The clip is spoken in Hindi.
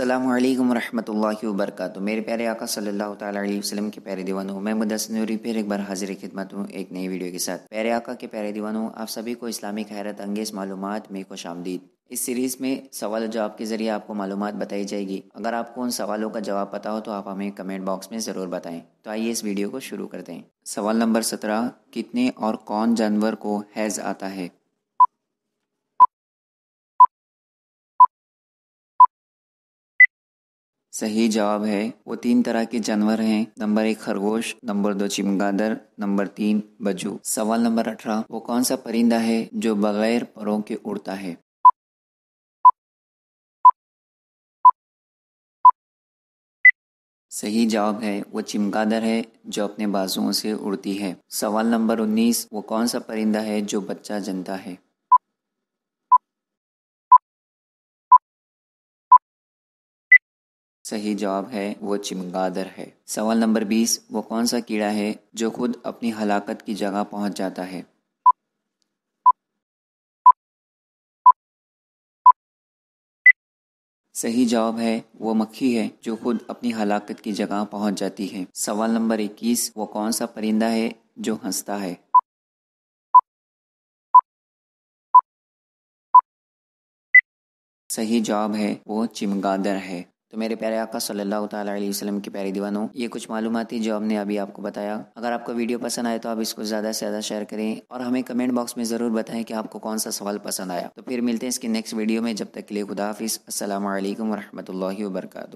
अल्लाम वरहमल वर्क मेरे प्यारे आका सल्लल्लाहु अलैहि वसल्लम के प्यारे दीवानों मैं मुदस नूरी फिर एक बार हाजिर खिदमत हूँ एक नई वीडियो के साथ प्यारे आका के प्यारे दीवानों आप सभी को इस्लामिक हैरत अंगेज़ मालूम में खुश आमदीद इस सीरीज़ में सवाल जवाब के ज़रिए आपको मालूम बताई जाएगी अगर आपको उन सवालों का जवाब पता हो तो आप हमें कमेंट बॉक्स में ज़रूर बताएं तो आइए इस वीडियो को शुरू करते हैं सवाल नंबर सत्रह कितने और कौन जानवर को हैज़ आता है सही जवाब है वो तीन तरह के जानवर हैं नंबर एक खरगोश नंबर दो चिमगादर नंबर तीन बजू सवाल नंबर अठारह वो कौन सा परिंदा है जो बगैर परों के उड़ता है सही जवाब है वो चिमगादड़ है जो अपने बाजुओं से उड़ती है सवाल नंबर उन्नीस वो कौन सा परिंदा है जो बच्चा जनता है सही जवाब है वो चिमगादड़ है सवाल नंबर बीस वो कौन सा कीड़ा है जो खुद अपनी हलाकत की जगह पहुंच जाता है सही जवाब है वो मक्खी है जो खुद अपनी हलाकत की जगह पहुंच जाती है सवाल नंबर इक्कीस वो कौन सा परिंदा है जो हंसता है सही जवाब है वो चिमगादड़ है तो मेरे प्यारे आका सल्लल्लाहु अलैहि वसल्लम की प्यारी दीवानों ये कुछ मालूम थी जो हमने अभी आपको बताया अगर आपको वीडियो पसंद आए तो आप इसको ज़्यादा से ज़्यादा शेयर करें और हमें कमेंट बॉक्स में ज़रूर बताएं कि आपको कौन सा सवाल पसंद आया तो फिर मिलते हैं इसके नेक्स्ट वीडियो में जब तक के लिए खुदाफिस असल वरहमल वर्का